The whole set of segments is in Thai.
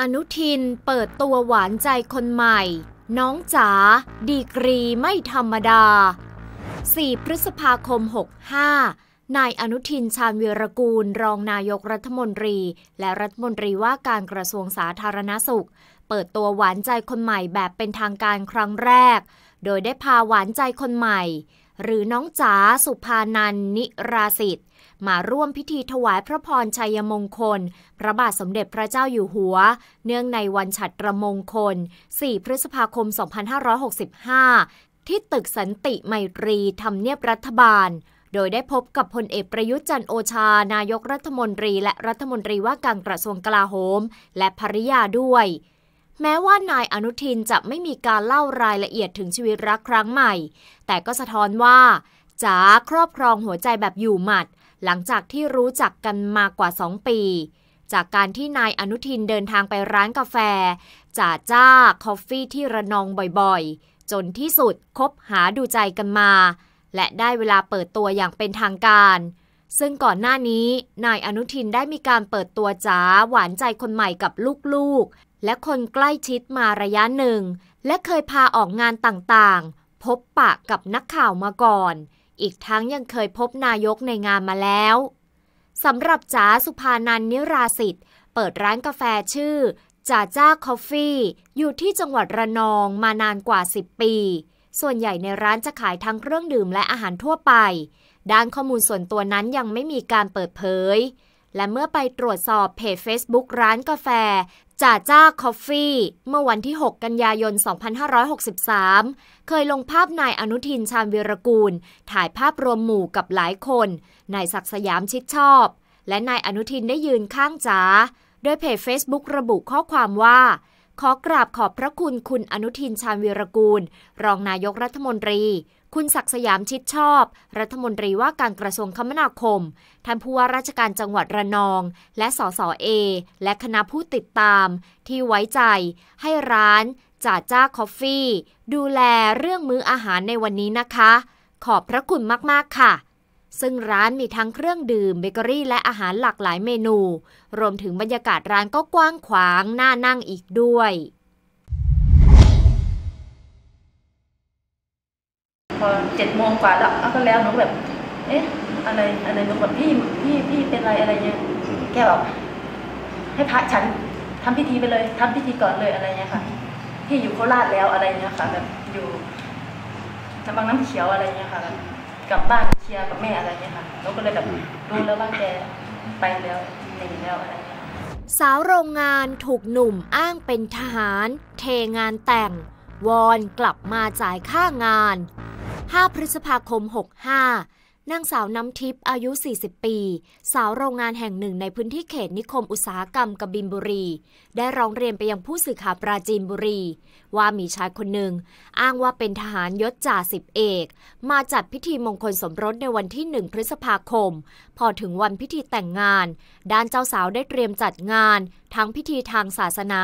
อนุทินเปิดตัวหวานใจคนใหม่ น้องจ๋าดีกรีไม่ธรรมดา 4 พฤษภาคม 65 นายอนุทิน ชาญวีรกูล รองนายกรัฐมนตรีและรัฐมนตรีว่าการกระทรวงสาธารณาสุข เปิดตัวหวานใจคนใหม่แบบเป็นทางการครั้งแรก โดยได้พาหวานใจคนใหม่ หรือน้องจ๋าสุภานันนิราสิทธิ์มาร่วมพิธีถวายพระพรชัยมงคล พระบาทสมเด็จพระเจ้าอยู่หัว เนื่องในวันฉัตรมงคล 4 พฤษภาคม 2565 ที่ตึกสันติไมตรีทำเนียบรัฐบาล โดยได้พบกับพลเอกประยุทธ์จันโอชา นายกรัฐมนตรีและรัฐมนตรีว่าการกระทรวงกลาโหม และภริยาด้วย แม้ว่านายอนุทินจะไม่มีการเล่ารายละเอียดถึงชีวิตรักครั้งใหม่ แต่ก็สะท้อนว่าจ๋าครอบครองหัวใจแบบอยู่หมัดหลังจากที่รู้จักกันมากว่า 2 ปี จากการที่นายอนุทินเดินทางไปร้านกาแฟจ่าจ้า คอฟฟี่ที่ระนองบ่อยๆ จนที่สุดคบหาดูใจกันมา และได้เวลาเปิดตัวอย่างเป็นทางการ ซึ่งก่อนหน้านี้ นายอนุทินได้มีการเปิดตัวจ๋าหวานใจคนใหม่กับลูกๆ และคนใกล้ชิดมาระยะหนึ่ง และเคยพาออกงานต่างๆ พบปะกับนักข่าวมาก่อนอีกทั้งยังเคยพบนายกในงานมาแล้วสำหรับจ๋าสุภานันนิราสิทธิ์เปิดร้านกาแฟชื่อจ่าจ้าคอฟฟี่อยู่ที่จังหวัดระนองมานานกว่า 10 ปี ส่วนใหญ่ในร้านจะขายทั้งเครื่องดื่มและอาหารทั่วไป ด้านข้อมูลส่วนตัวนั้นยังไม่มีการเปิดเผย และเมื่อไปตรวจสอบเพจ Facebook ร้านกาแฟจ่าจ้าคอฟฟี่ เมื่อวันที่ 6 กันยายน 2563 เคยลงภาพนายอนุทินชาญวิรกูล ถ่ายภาพรวมหมู่กับหลายคน นายศักสยามชิดชอบ และนายอนุทินได้ยืนข้างจ๋าโดยเพจ Facebook ระบุข้อความว่า ขอกราบขอบพระคุณคุณอนุทินชาญวิรกูล รองนายกรัฐมนตรีคุณศักสยามชิดชอบ รัฐมนตรีว่าการกระทรวงคมนาคม ท่านผู้ว่าราชการจังหวัดระนอง และสสเอ และคณะผู้ติดตาม ที่ไว้ใจ ให้ร้านจ่าจ้าคอฟฟี่ ดูแลเรื่องมื้ออาหารในวันนี้นะคะ ขอบพระคุณมากๆค่ะ ซึ่งร้านมีทั้งเครื่องดื่มเบเกอรี่และอาหารหลากหลายเมนู รวมถึงบรรยากาศร้านก็กว้างขวางน่านั่งอีกด้วยอเจ็ดโมงกว่าแล้วก็แล้วหนูแบบ เอ๊ะอะไรอะไรหนูแบบพี่พี่พี่เป็นอะไรอะไรเงี้ยแกบอกให้พระฉันทำพิธีไปเลย ทำพิธีก่อนเลยอะไรเงี้ยค่ะพี่อยู่โคราชแล้วอะไรเงี้ยค่ะแบบอยู่บางน้ำเขียวอะไรเงี้ยค่ะ กลับบ้านเคลียร์กับแม่อะไรเงี้ยค่ะหนูก็เลยแบบรู้แล้วว่าแกไปแล้วหนีแล้วอะไรเงี้ยสาวโรงงานถูกหนุ่มอ้างเป็นทหารเทงานแต่ง วอนกลับมาจ่ายค่างาน5 พฤษภาคม 65 นางสาวน้ำทิพย์ อายุ 40 ปี สาวโรงงานแห่งหนึ่งในพื้นที่เขตนิคมอุตสาหกรรมกบินบุรี ได้ร้องเรียนไปยังผู้สื่อข่าวปราจีนบุรี ว่ามีชายคนหนึ่ง อ้างว่าเป็นทหารยศจ่าสิบเอก มาจัดพิธีมงคลสมรสในวันที่ 1 พฤษภาคม พอถึงวันพิธีแต่งงาน ด้านเจ้าสาวได้เตรียมจัดงาน ทั้งพิธีทางศาสนา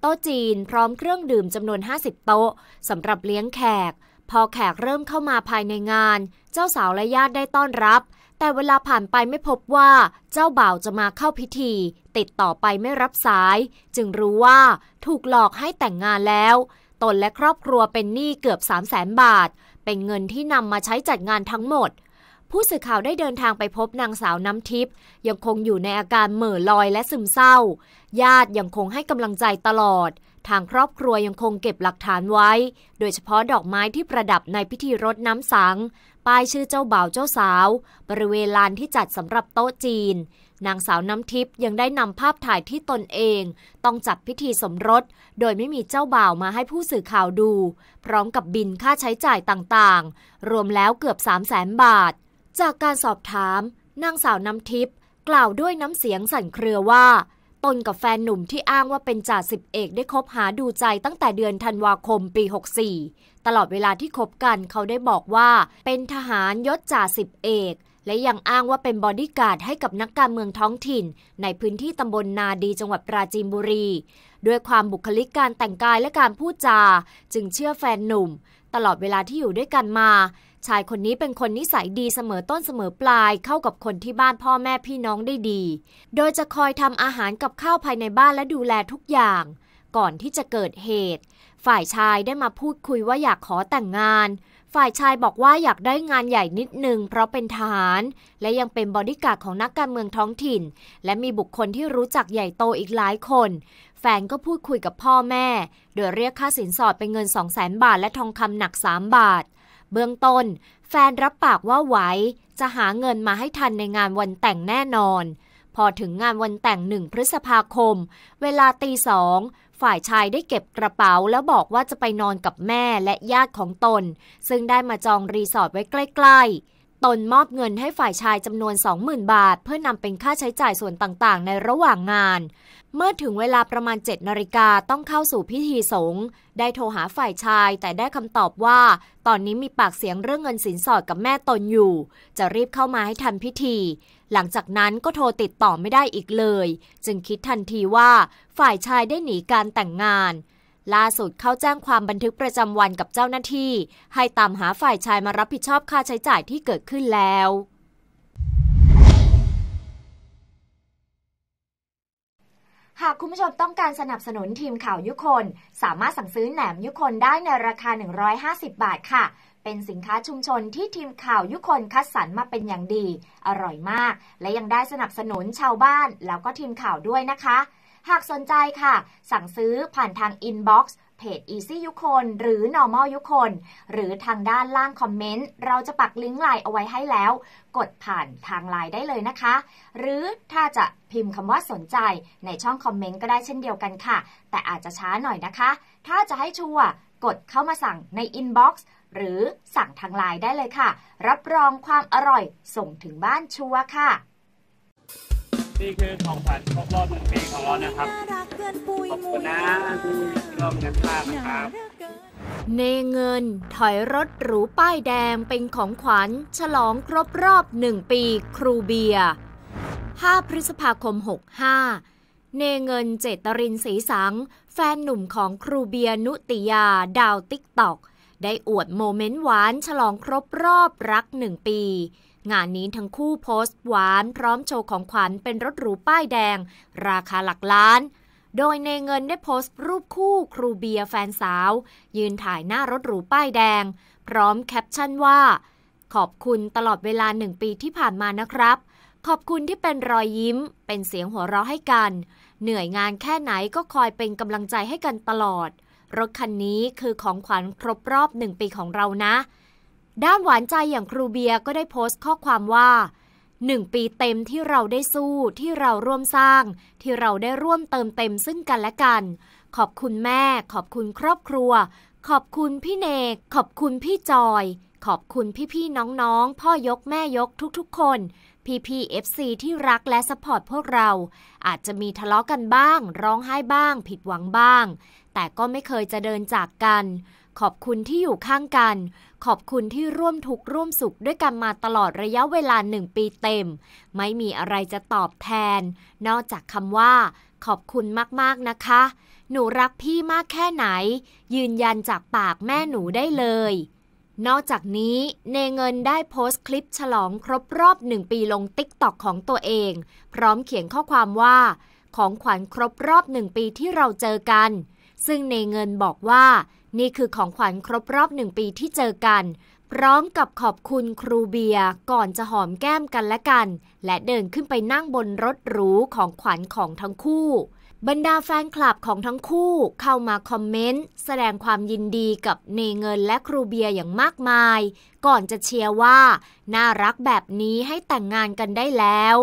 โต๊ะจีนพร้อมเครื่องดื่มจำนวน 50 โต๊ะสำหรับเลี้ยงแขกพอแขกเริ่มเข้ามาภายในงาน เจ้าสาวและญาติได้ต้อนรับ แต่เวลาผ่านไปไม่พบว่าเจ้าบ่าวจะมาเข้าพิธี ติดต่อไปไม่รับสาย จึงรู้ว่าถูกหลอกให้แต่งงานแล้ว ตนและครอบครัวเป็นหนี้เกือบ 3 0 0แสนบาท เป็นเงินที่นำมาใช้จัดงานทั้งหมด ผู้สื่อข่าวได้เดินทางไปพบนางสาวน้ำทิพย์ยังคงอยู่ในอาการเหม่อลอยและซึมเศร้า ญาติยังคงให้กำลังใจตลอดทางครอบครัวยังคงเก็บหลักฐานไว้ โดยเฉพาะดอกไม้ที่ประดับในพิธีรดน้ำสัง ป้ายชื่อเจ้าบ่าวเจ้าสาว บริเวณลานที่จัดสำหรับโต๊ะจีน นางสาวน้ำทิพย์ยังได้นำภาพถ่ายที่ตนเอง ต้องจัดพิธีสมรส โดยไม่มีเจ้าบ่าวมาให้ผู้สื่อข่าวดู พร้อมกับบินค่าใช้จ่ายต่างๆ รวมแล้วเกือบ3 0 0แสนบาท จากการสอบถาม นางสาวน้ำทิพย์กล่าวด้วยน้ำเสียงสั่นเครือว่าตนกับแฟนหนุ่มที่อ้างว่าเป็นจ่าสิบเอก ได้คบหาดูใจตั้งแต่เดือนธันวาคมปี 64 ตลอดเวลาที่คบกันเขาได้บอกว่าเป็นทหารยศจ่าสิบเอกและยังอ้างว่าเป็นบอดี้การ์ดให้กับนักการเมืองท้องถิ่น ในพื้นที่ตำบลนาดีจังหวัดปราจีนบุรี ด้วยความบุคลิกการแต่งกายและการพูดจาจึงเชื่อแฟนหนุ่ม ตลอดเวลาที่อยู่ด้วยกันมาชายคนนี้เป็นคนนิสัยดีเสมอต้นเสมอปลายเข้ากับคนที่บ้านพ่อแม่พี่น้องได้ดี โดยจะคอยทำอาหารกับข้าวภายในบ้านและดูแลทุกอย่าง ก่อนที่จะเกิดเหตุ ฝ่ายชายได้มาพูดคุยว่าอยากขอแต่งงาน ฝ่ายชายบอกว่าอยากได้งานใหญ่นิดนึงเพราะเป็นทหารและยังเป็นบอดี้การ์ดของนักการเมืองท้องถิ่น และมีบุคคลที่รู้จักใหญ่โตอีกหลายคนแฟนก็พูดคุยกับพ่อแม่ โดยเรียกค่าสินสอดเป็นเงิน2 0 0 0 0 0 บาท และทองคำหนัก 3 บาทเบื้องต้น แฟนรับปากว่าไว้ จะหาเงินมาให้ทันในงานวันแต่งแน่นอน พอถึงงานวันแต่งหนึ่งพฤษภาคม เวลาตีสองฝ่ายชายได้เก็บกระเป๋าแล้วบอกว่าจะไปนอนกับแม่และญาติของตน ซึ่งได้มาจองรีสอร์ทไว้ใกล้ ๆตนมอบเงินให้ฝ่ายชายจำนวน 20,000 บาท เพื่อนำเป็นค่าใช้จ่ายส่วนต่างๆ ในระหว่างงาน เมื่อถึงเวลาประมาณ 7นาฬิกาต้องเข้าสู่พิธีสงฆ์ได้โทรหาฝ่ายชาย แต่ได้คำตอบว่า ตอนนี้มีปากเสียงเรื่องเงินสินสอดกับแม่ตนอยู่ จะรีบเข้ามาให้ทันพิธี หลังจากนั้นก็โทรติดต่อไม่ได้อีกเลย จึงคิดทันทีว่า ฝ่ายชายได้หนีการแต่งงานล่าสุดเข้าแจ้งความบันทึกประจำวันกับเจ้าหน้าที่ ให้ตามหาฝ่ายชายมารับผิดชอบค่าใช้จ่ายที่เกิดขึ้นแล้ว หากคุณผู้ชมต้องการสนับสนุนทีมข่าวยุคนสามารถสั่งซื้อแหนมยุคนได้ในราคา 150 บาทค่ะ เป็นสินค้าชุมชนที่ทีมข่าวยุคนคัดสรรมาเป็นอย่างดี อร่อยมาก และยังได้สนับสนุนชาวบ้านแล้วก็ทีมข่าวด้วยนะคะหากสนใจค่ะ สั่งซื้อผ่านทางอินบ็อกซ์เพจ Easy ยุคนหรือ Normal ยุคนหรือทางด้านล่างคอมเมนต์เราจะปักลิงก์ไลน์เอาไว้ให้แล้ว กดผ่านทางไลน์ได้เลยนะคะ หรือถ้าจะพิมพ์คำว่าสนใจในช่องคอมเมนต์ก็ได้เช่นเดียวกันค่ะ แต่อาจจะช้าหน่อยนะคะ ถ้าจะให้ชัวร์กดเข้ามาสั่งในอินบ็อกซ์หรือสั่งทางไลน์ได้เลยค่ะ รับรองความอร่อยส่งถึงบ้านชัวร์ค่ะนี่คือของขวัญครบรอบหนึ่งปีของเรานะครับขอบคุณนะร่วนสร้างนะครับเนเงินถอยรถหรูป้ายแดงเป็นของขวัญฉลองครบรอบหนึ่งปีครูเบียร์5พฤษภาคม 65เนเงินเจตรินสีสัง แฟนหนุ่มของครูเบียร์นุติยาดาวติ๊กตอกได้อวดโมเมนต์หวานฉลองครบรอบรักหนึ่งปี งานนี้ทั้งคู่โพสต์หวานพร้อมโชว์ของขวัญเป็นรถหรูป้ายแดง ราคาหลักล้าน โดยในเงินได้โพสต์รูปคู่ครูเบียร์แฟนสาว ยืนถ่ายหน้ารถหรูป้ายแดง พร้อมแคปชั่นว่า ขอบคุณตลอดเวลาหนึ่งปีที่ผ่านมานะครับ ขอบคุณที่เป็นรอยยิ้ม เป็นเสียงหัวเราะให้กันเหนื่อยงานแค่ไหนก็คอยเป็นกำลังใจให้กันตลอดรถคันนี้คือของขวัญครบรอบหนึ่งปีของเรานะ ด้านหวานใจอย่างครูเบียก็ได้โพสต์ข้อความว่าหนึ่งปีเต็มที่เราได้สู้ที่เราร่วมสร้าง ที่เราได้ร่วมเติมเต็มซึ่งกันและกัน ขอบคุณแม่ ขอบคุณครอบครัว ขอบคุณพี่เนก ขอบคุณพี่จอย ขอบคุณพี่ๆน้องๆ พ่อยกแม่ยกทุกๆคนพี่พีเอฟซีที่รักและสปอร์ตพวกเราอาจจะมีทะเลาะกันบ้าง ร้องไห้บ้าง ผิดหวังบ้างแต่ก็ไม่เคยจะเดินจากกัน ขอบคุณที่อยู่ข้างกัน ขอบคุณที่ร่วมทุกข์ร่วมสุขด้วยกันมาตลอดระยะเวลาหนึ่งปีเต็ม ไม่มีอะไรจะตอบแทน นอกจากคำว่า ขอบคุณมาก ๆ นะคะ หนูรักพี่มากแค่ไหน ยืนยันจากปากแม่หนูได้เลย นอกจากนี้ เนเงินได้โพสต์คลิปฉลองครบรอบหนึ่งปีลงติ๊กต็อกของตัวเอง พร้อมเขียนข้อความว่า ของขวัญครบรอบหนึ่งปีที่เราเจอกันซึ่งในเงินบอกว่านี่คือของขวัญครบ รอบหนึ่งปีที่เจอกัน พร้อมกับขอบคุณครูเบียร์ก่อนจะหอมแก้มกันและกัน และเดินขึ้นไปนั่งบนรถหรูของขวัญของทั้งคู่ บรรดาแฟนคลับของทั้งคู่เข้ามาคอมเมนต์ แสดงความยินดีกับเนเงินและครูเบียร์อย่างมากมาย ก่อนจะเชียร์ว่าน่ารักแบบนี้ให้แต่งงานกันได้แล้ว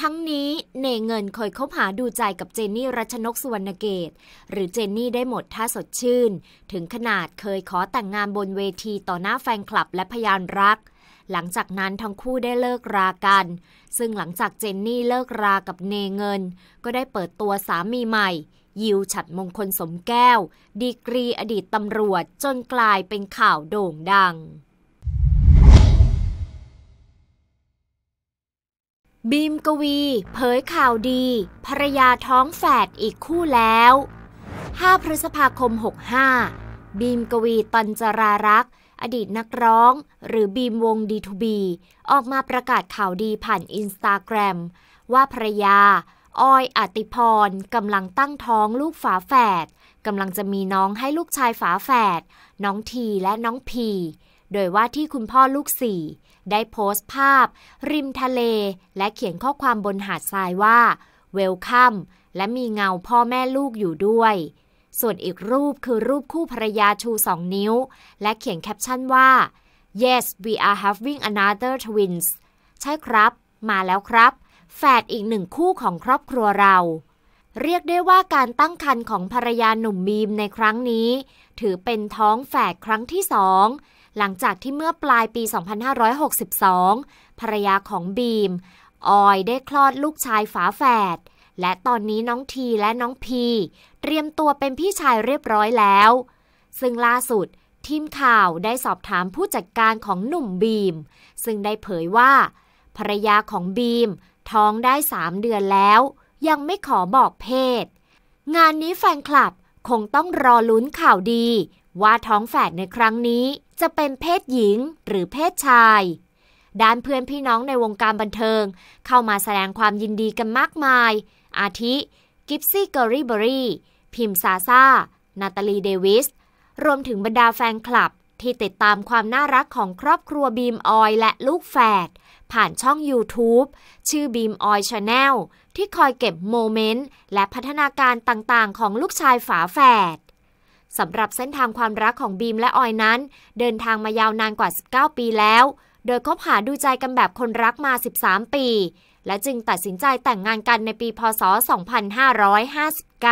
ทั้งนี้เนเงินเคยคบหาดูใจกับเจนนี่รัชนกสุวรรณเกตหรือเจนนี่ได้หมดท่าสดชื่น ถึงขนาดเคยขอแต่งงานบนเวทีต่อหน้าแฟนคลับและพยานรัก หลังจากนั้นทั้งคู่ได้เลิกรากัน ซึ่งหลังจากเจนนี่เลิกรากับเนเงิน ก็ได้เปิดตัวสามีใหม่ ยิวฉัดมงคลสมแก้ว ดีกรีอดีตตำรวจจนกลายเป็นข่าวโด่งดังบีมกวี เผยข่าวดี ภรรยาท้องแฝดอีกคู่แล้ว 5 พฤษภาคม 65 บีมกวีตันจรารักอดีตนักร้อง หรือบีมวงดีทูบี ออกมาประกาศข่าวดีผ่านอินสตาแกรม ว่าภรรยาออยอติพร กำลังตั้งท้องลูกฝาแฝดกำลังจะมีน้องให้ลูกชายฝาแฝดน้องทีและน้องพี โดยว่าที่คุณพ่อลูกสี่ได้โพสต์ภาพ ริมทะเล และเขียนข้อความบนหาดทรายว่าเวลคัมและมีเงาพ่อแม่ลูกอยู่ด้วย ส่วนอีกรูปคือรูปคู่ภรรยาชูสองนิ้ว และเขียนแคปชั่นว่า Yes we are having another twins ใช่ครับ มาแล้วครับ แฝดอีกหนึ่งคู่ของครอบครัวเรา เรียกได้ว่าการตั้งครรภ์ของภรรยาหนุ่มบีมในครั้งนี้ ถือเป็นท้องแฝดครั้งที่สองหลังจากที่เมื่อปลายปี 2562 ภรรยาของบีม ออยได้คลอดลูกชายฝาแฝด และตอนนี้น้องทีและน้องพี เตรียมตัวเป็นพี่ชายเรียบร้อยแล้ว ซึ่งล่าสุด ทีมข่าวได้สอบถามผู้จัดการของหนุ่มบีม ซึ่งได้เผยว่า ภรรยาของบีมท้องได้สามเดือนแล้ว ยังไม่ขอบอกเพศ งานนี้แฟนคลับคงต้องรอลุ้นข่าวดี ว่าท้องแฝดในครั้งนี้จะเป็นเพศหญิงหรือเพศชาย ด้านเพื่อนพี่น้องในวงการบันเทิงเข้ามาแสดงความยินดีกันมากมาย อาทิกิฟซี่เกอรี่เบอรี่ พิมซาซานาตาลีเดวิส รวมถึงบรรดาแฟนคลับ ที่ติดตามความน่ารักของครอบครัวบีมออยและลูกแฝด ผ่านช่อง YouTube ชื่อ Beam Oil Channel ที่คอยเก็บโมเมนต์และพัฒนาการต่างๆ ของลูกชายฝาแฝดสำหรับเส้นทางความรักของบีมและออยนั้น เดินทางมายาวนานกว่า 19 ปีแล้ว โดยคบหาดูใจกันแบบคนรักมา 13 ปี และจึงตัดสินใจแต่งงานกันในปีพศ 2559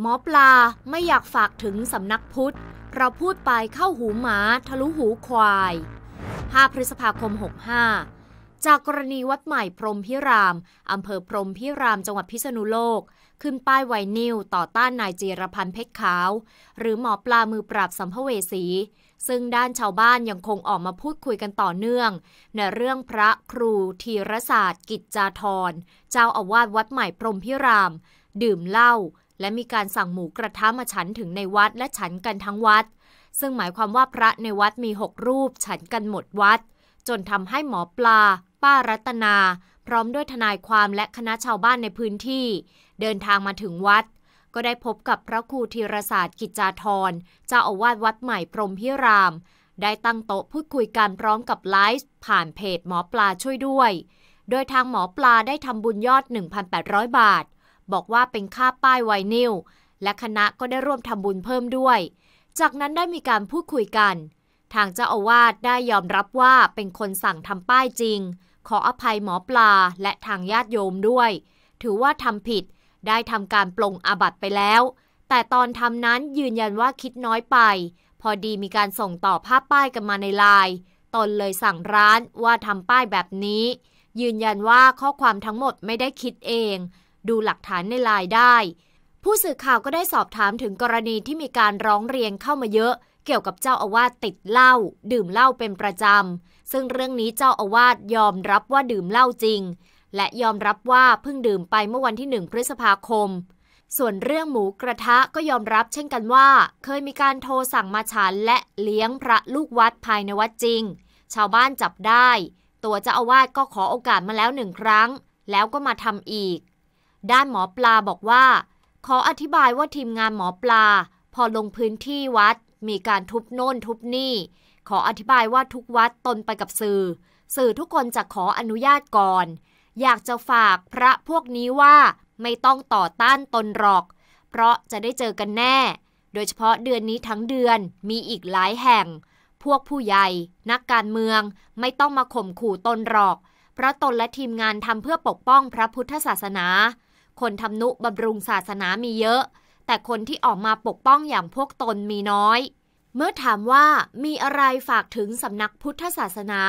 หมอปลาไม่อยากฝากถึงสำนักพุทธ เราพูดไปเข้าหูหมา ทะลุหูควาย 5 พฤษภาคม 65จากกรณีวัดใหม่พรมพิราม อำเภอพรมพิรามจังหวัดพิษณุโลก ขึ้นป้ายไวนิวต่อต้านนายจีรพันธ์เพชรขาว หรือหมอปลามือปราบสัมภเวสี ซึ่งด้านชาวบ้านยังคงออกมาพูดคุยกันต่อเนื่อง ในเรื่องพระครูธีรศาสตร์กิจจาธรเจ้าอาวาสวัดใหม่พรมพิราม ดื่มเหล้าและมีการสั่งหมูกระทะมาฉันถึงในวัดและฉันกันทั้งวัด ซึ่งหมายความว่าพระในวัดมีหกรูปฉันกันหมดวัด จนทำให้หมอปลาป้ารัตนา พร้อมด้วยทนายความและคณะชาวบ้านในพื้นที่ เดินทางมาถึงวัด ก็ได้พบกับพระครูธีรศาสตร์กิจจาธรเจ้าอาวาสวัดใหม่ พรมพิราม ได้ตั้งโต๊ะพูดคุยกัน พร้อมกับไลฟ์ ผ่านเพจหมอปลาช่วยด้วย โดยทางหมอปลาได้ทำบุญยอด 1,800 บาท บอกว่าเป็นค่าป้ายไวนิลและคณะก็ได้ร่วมทำบุญเพิ่มด้วย จากนั้นได้มีการพูดคุยกัน ทางเจ้าอาวาสได้ยอมรับว่าเป็นคนสั่งทำป้ายจริงขออภัยหมอปลาและทางญาติโยมด้วย ถือว่าทำผิด ได้ทำการปลงอาบัติไปแล้ว แต่ตอนทำนั้นยืนยันว่าคิดน้อยไป พอดีมีการส่งต่อภาพป้ายกันมาในไลน์ตนเลยสั่งร้านว่าทำป้ายแบบนี้ ยืนยันว่าข้อความทั้งหมดไม่ได้คิดเอง ดูหลักฐานในไลน์ได้ ผู้สื่อข่าวก็ได้สอบถามถึงกรณีที่มีการร้องเรียนเข้ามาเยอะ เกี่ยวกับเจ้าอาวาสติดเหล้าดื่มเหล้าเป็นประจำซึ่งเรื่องนี้เจ้าอาวาสยอมรับว่าดื่มเหล้าจริง และยอมรับว่าเพิ่งดื่มไปเมื่อวันที่หนึ่งพฤษภาคม ส่วนเรื่องหมูกระทะก็ยอมรับเช่นกันว่า เคยมีการโทรสั่งมาฉันและเลี้ยงพระลูกวัดภายในวัดจริง ชาวบ้านจับได้ ตัวเจ้าอาวาสก็ขอโอกาสมาแล้วหนึ่งครั้ง แล้วก็มาทำอีก ด้านหมอปลาบอกว่า ขออธิบายว่าทีมงานหมอปลา พอลงพื้นที่วัด มีการทุบโน่นทุบนี่ขออธิบายว่าทุกวัดตนไปกับสื่อ สื่อทุกคนจะขออนุญาตก่อน อยากจะฝากพระพวกนี้ว่าไม่ต้องต่อต้านตนหรอก เพราะจะได้เจอกันแน่ โดยเฉพาะเดือนนี้ทั้งเดือนมีอีกหลายแห่ง พวกผู้ใหญ่นักการเมืองไม่ต้องมาข่มขู่ตนหรอก เพราะตนและทีมงานทำเพื่อปกป้องพระพุทธศาสนา คนทำนุบำรุงศาสนามีเยอะ แต่คนที่ออกมาปกป้องอย่างพวกตนมีน้อยเมื่อถามว่ามีอะไรฝากถึงสำนักพุทธศาสนา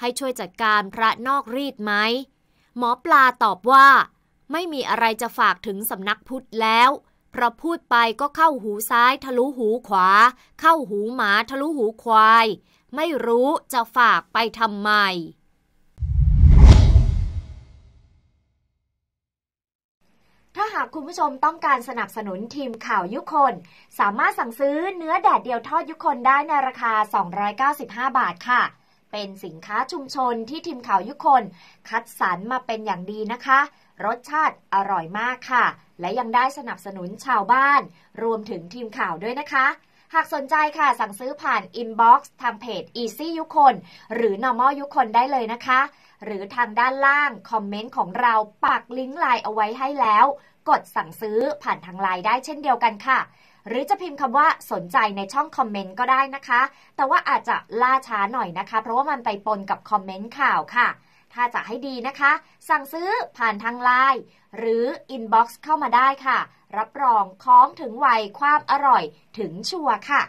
ให้ช่วยจัดการพระนอกรีดไหม หมอปลาตอบว่า ไม่มีอะไรจะฝากถึงสำนักพุทธแล้วเพราะพูดไปก็เข้าหูซ้ายทะลุหูขวา เข้าหูหมาทะลุหูควาย ไม่รู้จะฝากไปทำไมถ้าหากคุณผู้ชมต้องการสนับสนุนทีมข่าวยุคนสามารถสั่งซื้อเนื้อแดดเดียวทอดยุคนได้ ในราคา 295 บาทค่ะ เป็นสินค้าชุมชนที่ทีมข่าวยุคนคัดสรรมาเป็นอย่างดีนะคะ รสชาติอร่อยมากค่ะ และยังได้สนับสนุนชาวบ้าน รวมถึงทีมข่าวด้วยนะคะหากสนใจค่ะ สั่งซื้อผ่านอินบ็อกซ์ทางเพจ Easy ยุคนหรือ Normal ยุคนได้เลยนะคะ หรือทางด้านล่าง คอมเมนต์ของเราปักลิงก์ไลน์เอาไว้ให้แล้ว กดสั่งซื้อผ่านทางไลน์ได้เช่นเดียวกันค่ะ หรือจะพิมพ์คำว่าสนใจในช่องคอมเมนต์ก็ได้นะคะ แต่ว่าอาจจะล่าช้าหน่อยนะคะ เพราะว่ามันไปปนกับคอมเมนต์ข่าวค่ะ ถ้าจะให้ดีนะคะ สั่งซื้อผ่านทางไลน์หรืออินบ็อกซ์เข้ามาได้ค่ะรับรองคล้องถึงวัยความอร่อยถึงชัวค่ะ